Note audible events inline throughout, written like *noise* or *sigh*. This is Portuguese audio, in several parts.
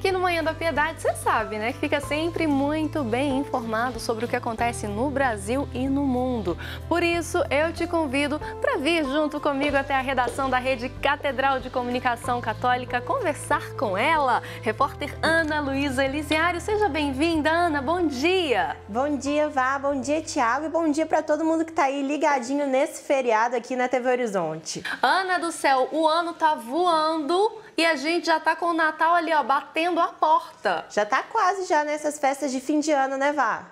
aqui no Manhã da Piedade, você sabe, né? Que fica sempre muito bem informado sobre o que acontece no Brasil e no mundo. Por isso, eu te convido para vir junto comigo até a redação da Rede Catedral de Comunicação Católica conversar com ela, repórter Ana Luísa Elisiário. Seja bem-vinda, Ana. Bom dia. Bom dia, Vá. Bom dia, Tiago. E bom dia para todo mundo que está aí ligadinho nesse feriado aqui na TV Horizonte. Ana do céu, o ano tá voando e a gente já tá com o Natal ali, ó, batendo a porta. Já tá quase já nessas festas de fim de ano, né, Vá?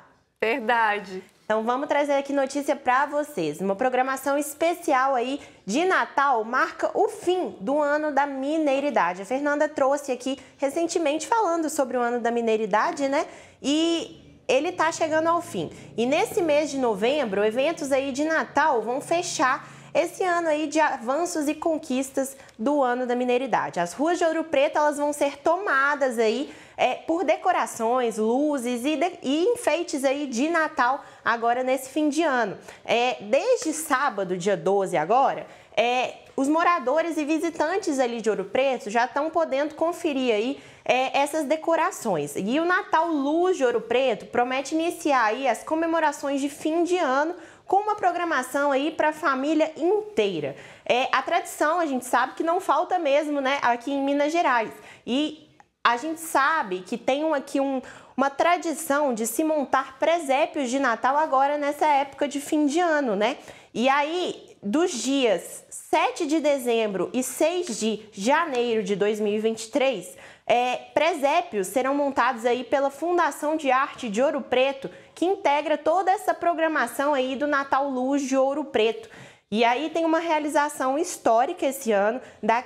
Verdade. Então vamos trazer aqui notícia para vocês. Uma programação especial aí de Natal marca o fim do ano da mineiridade. A Fernanda trouxe aqui recentemente falando sobre o ano da mineiridade, né? E ele está chegando ao fim. E nesse mês de novembro, eventos aí de Natal vão fechar esse ano aí de avanços e conquistas do ano da mineridade. As ruas de Ouro Preto elas vão ser tomadas aí é, por decorações, luzes e, de, e, enfeites aí de Natal agora nesse fim de ano. É, desde sábado, dia 12 agora, é, os moradores e visitantes ali de Ouro Preto já estão podendo conferir aí é, essas decorações. E o Natal Luz de Ouro Preto promete iniciar aí as comemorações de fim de ano com uma programação aí para a família inteira. É, a tradição, a gente sabe que não falta mesmo, né, aqui em Minas Gerais. E a gente sabe que tem um, aqui um, uma tradição de se montar presépios de Natal agora nessa época de fim de ano, né? E aí, dos dias 7 de dezembro e 6 de janeiro de 2023, é, presépios serão montados aí pela Fundação de Arte de Ouro Preto que integra toda essa programação aí do Natal Luz de Ouro Preto. E aí tem uma realização histórica esse ano da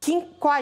50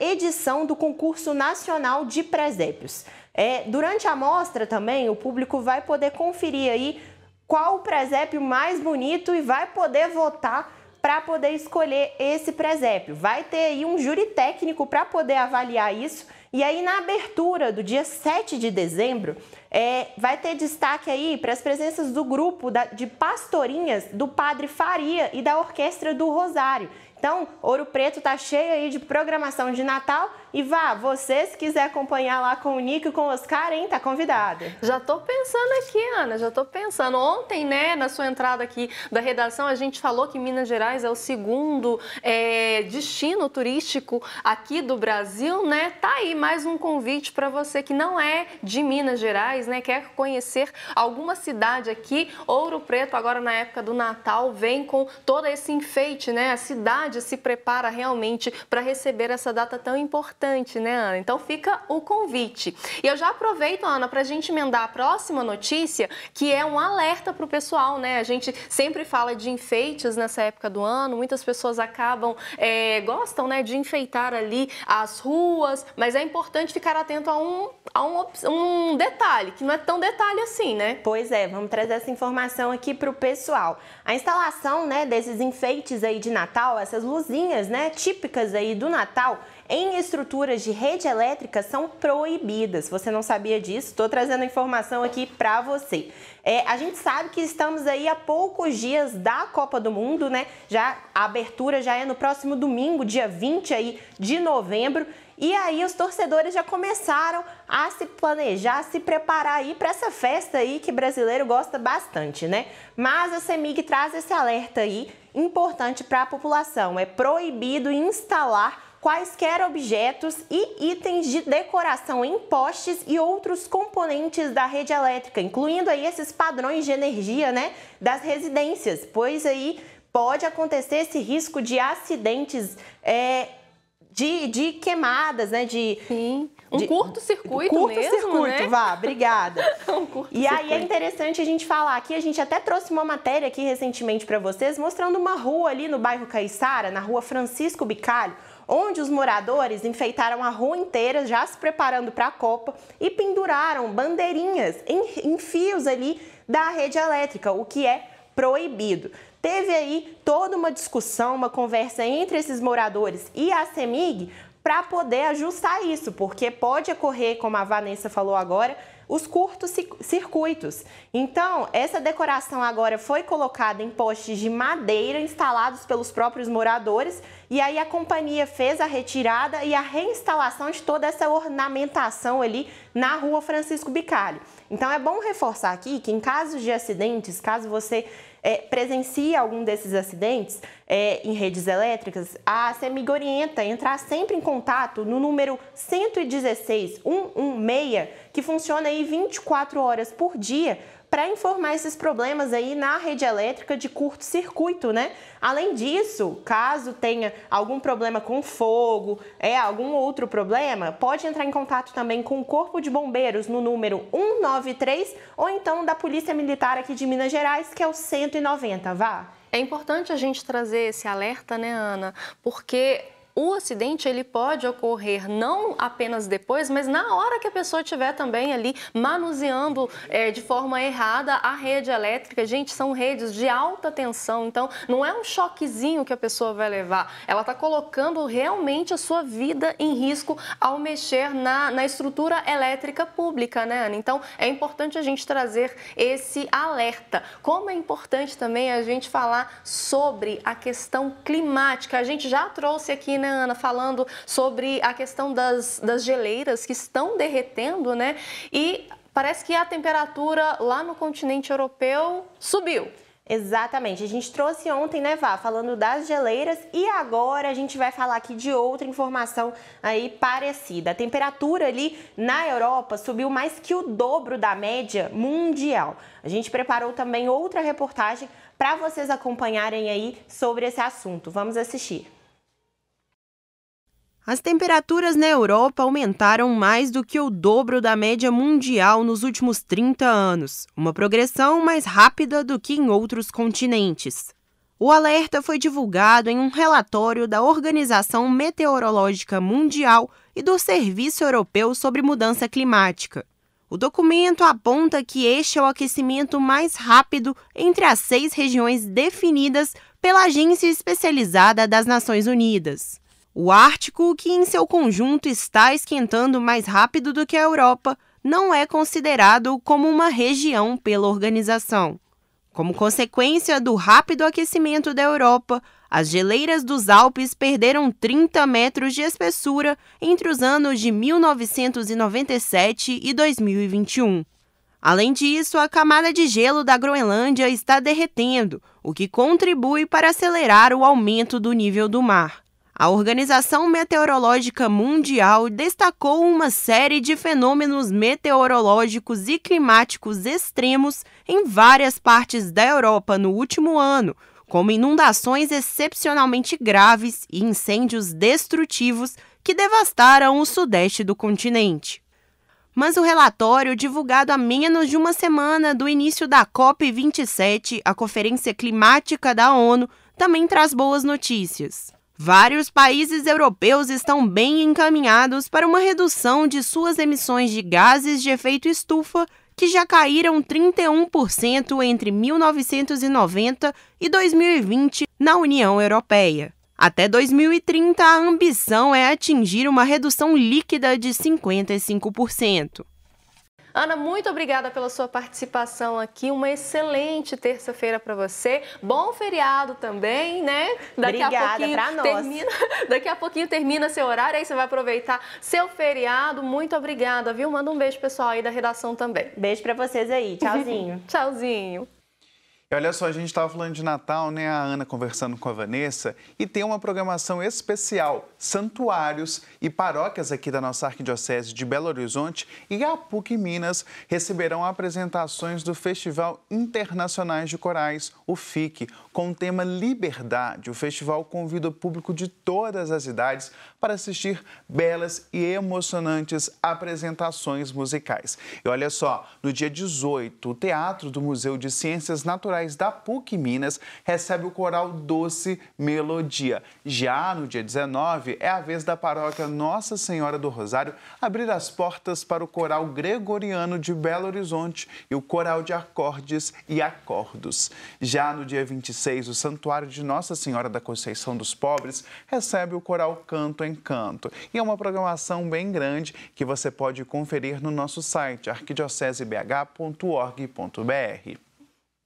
edição do concurso nacional de presépios. É, durante a mostra também o público vai poder conferir aí qual o presépio mais bonito e vai poder votar para poder escolher esse presépio. Vai ter aí um júri técnico para poder avaliar isso. E aí na abertura do dia 7 de dezembro, é, vai ter destaque aí para as presenças do grupo da, de pastorinhas do Padre Faria e da Orquestra do Rosário. Então, Ouro Preto tá cheio aí de programação de Natal e vá, você se quiser acompanhar lá com o Nico e com o Oscar, hein, tá convidado. Já tô pensando aqui, Ana, já tô pensando. Ontem, né, na sua entrada aqui da redação, a gente falou que Minas Gerais é o segundo é, destino turístico aqui do Brasil, né? Tá aí mais um convite para você que não é de Minas Gerais, né, quer conhecer alguma cidade aqui. Ouro Preto agora na época do Natal vem com todo esse enfeite, né? A cidade cidade se prepara realmente para receber essa data tão importante, né, Ana? Então fica o convite. E eu já aproveito, Ana, para a gente emendar a próxima notícia, que é um alerta para o pessoal, né? A gente sempre fala de enfeites nessa época do ano, muitas pessoas acabam, é, gostam, né, de enfeitar ali as ruas, mas é importante ficar atento a um, a um, um detalhe, que não é tão detalhe assim, né? Pois é, vamos trazer essa informação aqui para o pessoal. A instalação, né, desses enfeites aí de Natal, essa essas luzinhas, né, típicas aí do Natal, em estruturas de rede elétrica são proibidas. Você não sabia disso? Estou trazendo informação aqui para você. É, a gente sabe que estamos aí a poucos dias da Copa do Mundo, né? Já a abertura já é no próximo domingo, dia 20 aí de novembro. E aí os torcedores já começaram a se planejar, a se preparar aí para essa festa aí que brasileiro gosta bastante, né? Mas a CEMIG traz esse alerta aí importante para a população. É proibido instalar quaisquer objetos e itens de decoração em postes e outros componentes da rede elétrica, incluindo aí esses padrões de energia, né, das residências, pois aí pode acontecer esse risco de acidentes é, de, de queimadas, né, de... Sim. Um curto-circuito curto mesmo, Curto-circuito, né? *laughs* vá, obrigada. *laughs* um curto e aí é interessante a gente falar aqui, a gente até trouxe uma matéria aqui recentemente para vocês, mostrando uma rua ali no bairro Caiçara, na rua Francisco Bicalho, onde os moradores enfeitaram a rua inteira, já se preparando para a Copa, e penduraram bandeirinhas em, em fios ali da rede elétrica, o que é proibido. Teve aí toda uma discussão, uma conversa entre esses moradores e a CEMIG para poder ajustar isso, porque pode ocorrer, como a Vanessa falou agora, os curtos circuitos. Então, essa decoração agora foi colocada em postes de madeira instalados pelos próprios moradores e aí a companhia fez a retirada e a reinstalação de toda essa ornamentação ali na rua Francisco Bicalho. Então, é bom reforçar aqui que em casos de acidentes, caso você é, presencia algum desses acidentes é, em redes elétricas, a CEMIG orienta entrar sempre em contato no número 116 116, que funciona aí 24 horas por dia, para informar esses problemas aí na rede elétrica de curto-circuito, né? Além disso, caso tenha algum problema com fogo, é algum outro problema, pode entrar em contato também com o Corpo de Bombeiros no número 193 ou então da Polícia Militar aqui de Minas Gerais, que é o 190, vá. É importante a gente trazer esse alerta, né, Ana? Porque o acidente ele pode ocorrer não apenas depois, mas na hora que a pessoa estiver também ali manuseando é, de forma errada a rede elétrica. Gente, são redes de alta tensão, então não é um choquezinho que a pessoa vai levar. Ela está colocando realmente a sua vida em risco ao mexer na, na estrutura elétrica pública, né, Ana? Então é importante a gente trazer esse alerta. Como é importante também a gente falar sobre a questão climática. A gente já trouxe aqui, né? né, Ana, falando sobre a questão das, das geleiras que estão derretendo, né? E parece que a temperatura lá no continente europeu subiu. Exatamente. A gente trouxe ontem, né, Vá, falando das geleiras e agora a gente vai falar aqui de outra informação aí parecida. A temperatura ali na Europa subiu mais que o dobro da média mundial. A gente preparou também outra reportagem para vocês acompanharem aí sobre esse assunto. Vamos assistir. As temperaturas na Europa aumentaram mais do que o dobro da média mundial nos últimos 30 anos, uma progressão mais rápida do que em outros continentes. O alerta foi divulgado em um relatório da Organização Meteorológica Mundial e do Serviço Europeu sobre Mudança Climática. O documento aponta que este é o aquecimento mais rápido entre as seis regiões definidas pela Agência Especializada das Nações Unidas. O Ártico, que em seu conjunto está esquentando mais rápido do que a Europa, não é considerado como uma região pela organização. Como consequência do rápido aquecimento da Europa, as geleiras dos Alpes perderam 30 metros de espessura entre os anos de 1997 e 2021. Além disso, a camada de gelo da Groenlândia está derretendo, o que contribui para acelerar o aumento do nível do mar. A Organização Meteorológica Mundial destacou uma série de fenômenos meteorológicos e climáticos extremos em várias partes da Europa no último ano, como inundações excepcionalmente graves e incêndios destrutivos que devastaram o sudeste do continente. Mas o relatório, divulgado há menos de uma semana do início da COP27, a Conferência Climática da ONU, também traz boas notícias. Vários países europeus estão bem encaminhados para uma redução de suas emissões de gases de efeito estufa, que já caíram 31% entre 1990 e 2020 na União Europeia. Até 2030, a ambição é atingir uma redução líquida de 55%. Ana, muito obrigada pela sua participação aqui. Uma excelente terça-feira para você. Bom feriado também, né? Daqui obrigada a pouquinho pra nós. Termina, *laughs* daqui a pouquinho termina seu horário, aí você vai aproveitar seu feriado. Muito obrigada, viu? Manda um beijo pessoal aí da redação também. Beijo para vocês aí. Tchauzinho. *laughs* Tchauzinho. E olha só, a gente estava falando de Natal, né? A Ana conversando com a Vanessa e tem uma programação especial, santuários e paróquias aqui da nossa arquidiocese de Belo Horizonte e a PUC Minas receberão apresentações do Festival Internacionais de Corais, o FIC. Com o tema Liberdade, o festival convida o público de todas as idades para assistir belas e emocionantes apresentações musicais. E olha só, no dia 18, o Teatro do Museu de Ciências Naturais da PUC Minas recebe o coral Doce Melodia. Já no dia 19, é a vez da paróquia Nossa Senhora do Rosário abrir as portas para o coral gregoriano de Belo Horizonte e o coral de acordes e acordos. Já no dia 26, o Santuário de Nossa Senhora da Conceição dos Pobres recebe o coral Canto em Canto. E é uma programação bem grande que você pode conferir no nosso site arquidiocesebh.org.br.